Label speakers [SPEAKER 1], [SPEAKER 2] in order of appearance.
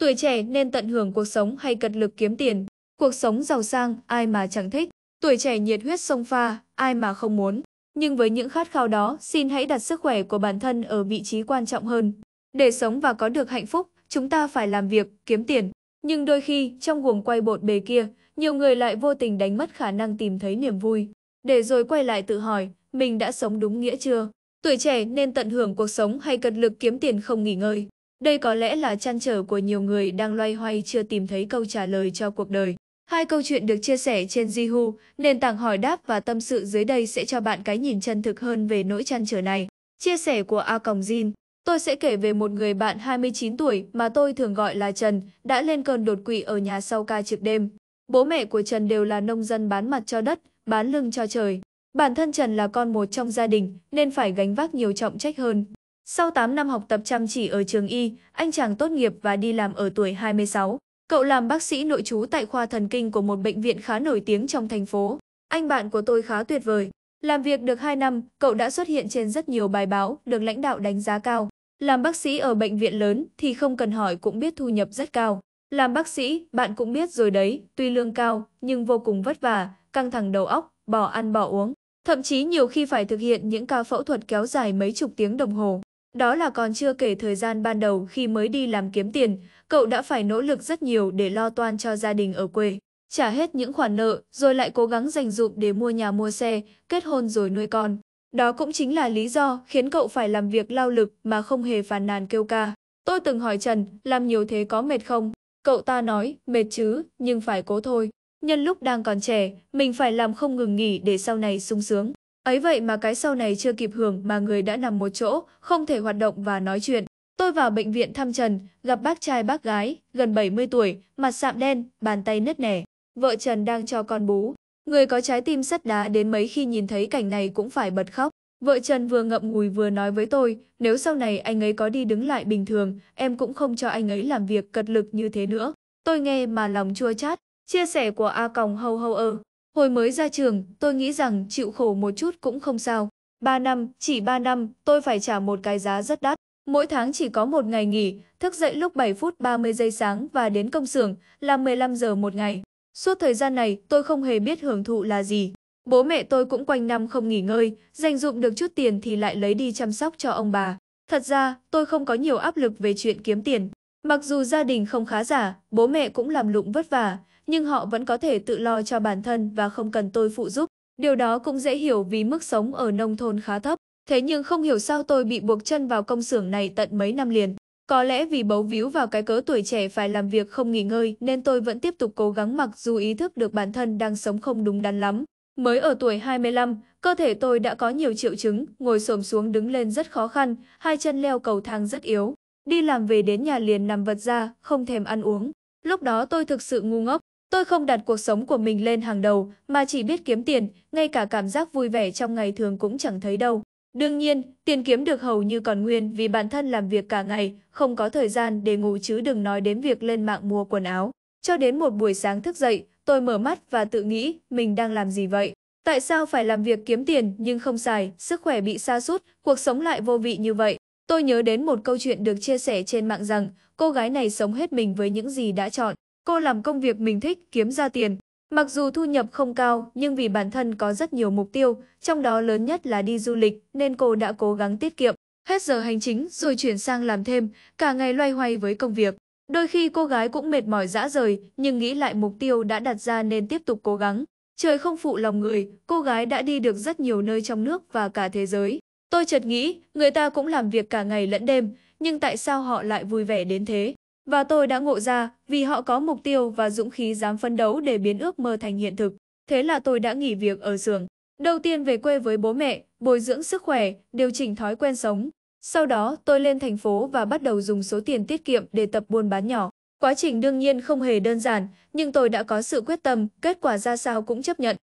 [SPEAKER 1] Tuổi trẻ nên tận hưởng cuộc sống hay cật lực kiếm tiền. Cuộc sống giàu sang, ai mà chẳng thích. Tuổi trẻ nhiệt huyết sông pha, ai mà không muốn. Nhưng với những khát khao đó, xin hãy đặt sức khỏe của bản thân ở vị trí quan trọng hơn. Để sống và có được hạnh phúc, chúng ta phải làm việc, kiếm tiền. Nhưng đôi khi, trong guồng quay bột bề kia, nhiều người lại vô tình đánh mất khả năng tìm thấy niềm vui. Để rồi quay lại tự hỏi, mình đã sống đúng nghĩa chưa? Tuổi trẻ nên tận hưởng cuộc sống hay cật lực kiếm tiền không nghỉ ngơi. Đây có lẽ là trăn trở của nhiều người đang loay hoay chưa tìm thấy câu trả lời cho cuộc đời. Hai câu chuyện được chia sẻ trên Jihu, nền tảng hỏi đáp và tâm sự dưới đây sẽ cho bạn cái nhìn chân thực hơn về nỗi trăn trở này. Chia sẻ của A Còng Jin Tôi sẽ kể về một người bạn 29 tuổi mà tôi thường gọi là Trần, đã lên cơn đột quỵ ở nhà sau ca trực đêm. Bố mẹ của Trần đều là nông dân bán mặt cho đất, bán lưng cho trời. Bản thân Trần là con một trong gia đình nên phải gánh vác nhiều trọng trách hơn. Sau 8 năm học tập chăm chỉ ở trường y, anh chàng tốt nghiệp và đi làm ở tuổi 26. Cậu làm bác sĩ nội trú tại khoa thần kinh của một bệnh viện khá nổi tiếng trong thành phố. Anh bạn của tôi khá tuyệt vời. Làm việc được 2 năm, cậu đã xuất hiện trên rất nhiều bài báo, được lãnh đạo đánh giá cao. Làm bác sĩ ở bệnh viện lớn thì không cần hỏi cũng biết thu nhập rất cao. Làm bác sĩ, bạn cũng biết rồi đấy, tuy lương cao, nhưng vô cùng vất vả, căng thẳng đầu óc, bỏ ăn bỏ uống. Thậm chí nhiều khi phải thực hiện những ca phẫu thuật kéo dài mấy chục tiếng đồng hồ. Đó là còn chưa kể thời gian ban đầu khi mới đi làm kiếm tiền, cậu đã phải nỗ lực rất nhiều để lo toan cho gia đình ở quê. Trả hết những khoản nợ rồi lại cố gắng dành dụm để mua nhà mua xe, kết hôn rồi nuôi con. Đó cũng chính là lý do khiến cậu phải làm việc lao lực mà không hề phàn nàn kêu ca. Tôi từng hỏi Trần, làm nhiều thế có mệt không? Cậu ta nói, mệt chứ, nhưng phải cố thôi. Nhân lúc đang còn trẻ, mình phải làm không ngừng nghỉ để sau này sung sướng. Ấy vậy mà cái sau này chưa kịp hưởng mà người đã nằm một chỗ, không thể hoạt động và nói chuyện. Tôi vào bệnh viện thăm Trần, gặp bác trai bác gái, gần 70 tuổi, mặt sạm đen, bàn tay nứt nẻ. Vợ Trần đang cho con bú. Người có trái tim sắt đá đến mấy khi nhìn thấy cảnh này cũng phải bật khóc. Vợ Trần vừa ngậm ngùi vừa nói với tôi, nếu sau này anh ấy có đi đứng lại bình thường, em cũng không cho anh ấy làm việc cật lực như thế nữa. Tôi nghe mà lòng chua chát, chia sẻ của A Còng hâu hâu ơ. Hồi mới ra trường, tôi nghĩ rằng chịu khổ một chút cũng không sao. Ba năm, chỉ ba năm, tôi phải trả một cái giá rất đắt. Mỗi tháng chỉ có một ngày nghỉ, thức dậy lúc 7 phút 30 giây sáng và đến công xưởng là 15 giờ một ngày. Suốt thời gian này, tôi không hề biết hưởng thụ là gì. Bố mẹ tôi cũng quanh năm không nghỉ ngơi, dành dụng được chút tiền thì lại lấy đi chăm sóc cho ông bà. Thật ra, tôi không có nhiều áp lực về chuyện kiếm tiền. Mặc dù gia đình không khá giả, bố mẹ cũng làm lụng vất vả, nhưng họ vẫn có thể tự lo cho bản thân và không cần tôi phụ giúp. Điều đó cũng dễ hiểu vì mức sống ở nông thôn khá thấp. Thế nhưng không hiểu sao tôi bị buộc chân vào công xưởng này tận mấy năm liền. Có lẽ vì bấu víu vào cái cớ tuổi trẻ phải làm việc không nghỉ ngơi nên tôi vẫn tiếp tục cố gắng mặc dù ý thức được bản thân đang sống không đúng đắn lắm. Mới ở tuổi 25, cơ thể tôi đã có nhiều triệu chứng, ngồi xổm xuống đứng lên rất khó khăn, hai chân leo cầu thang rất yếu. Đi làm về đến nhà liền nằm vật ra, không thèm ăn uống. Lúc đó tôi thực sự ngu ngốc, tôi không đặt cuộc sống của mình lên hàng đầu, mà chỉ biết kiếm tiền, ngay cả cảm giác vui vẻ trong ngày thường cũng chẳng thấy đâu. Đương nhiên, tiền kiếm được hầu như còn nguyên vì bản thân làm việc cả ngày, không có thời gian để ngủ chứ đừng nói đến việc lên mạng mua quần áo. Cho đến một buổi sáng thức dậy, tôi mở mắt và tự nghĩ mình đang làm gì vậy. Tại sao phải làm việc kiếm tiền nhưng không xài, sức khỏe bị sa sút cuộc sống lại vô vị như vậy. Tôi nhớ đến một câu chuyện được chia sẻ trên mạng rằng cô gái này sống hết mình với những gì đã chọn. Cô làm công việc mình thích, kiếm ra tiền. Mặc dù thu nhập không cao, nhưng vì bản thân có rất nhiều mục tiêu, trong đó lớn nhất là đi du lịch, nên cô đã cố gắng tiết kiệm. Hết giờ hành chính rồi chuyển sang làm thêm, cả ngày loay hoay với công việc. Đôi khi cô gái cũng mệt mỏi dã rời, nhưng nghĩ lại mục tiêu đã đặt ra nên tiếp tục cố gắng. Trời không phụ lòng người, cô gái đã đi được rất nhiều nơi trong nước và cả thế giới. Tôi chợt nghĩ, người ta cũng làm việc cả ngày lẫn đêm, nhưng tại sao họ lại vui vẻ đến thế? Và tôi đã ngộ ra, vì họ có mục tiêu và dũng khí dám phấn đấu để biến ước mơ thành hiện thực. Thế là tôi đã nghỉ việc ở xưởng. Đầu tiên về quê với bố mẹ, bồi dưỡng sức khỏe, điều chỉnh thói quen sống. Sau đó, tôi lên thành phố và bắt đầu dùng số tiền tiết kiệm để tập buôn bán nhỏ. Quá trình đương nhiên không hề đơn giản, nhưng tôi đã có sự quyết tâm, kết quả ra sao cũng chấp nhận.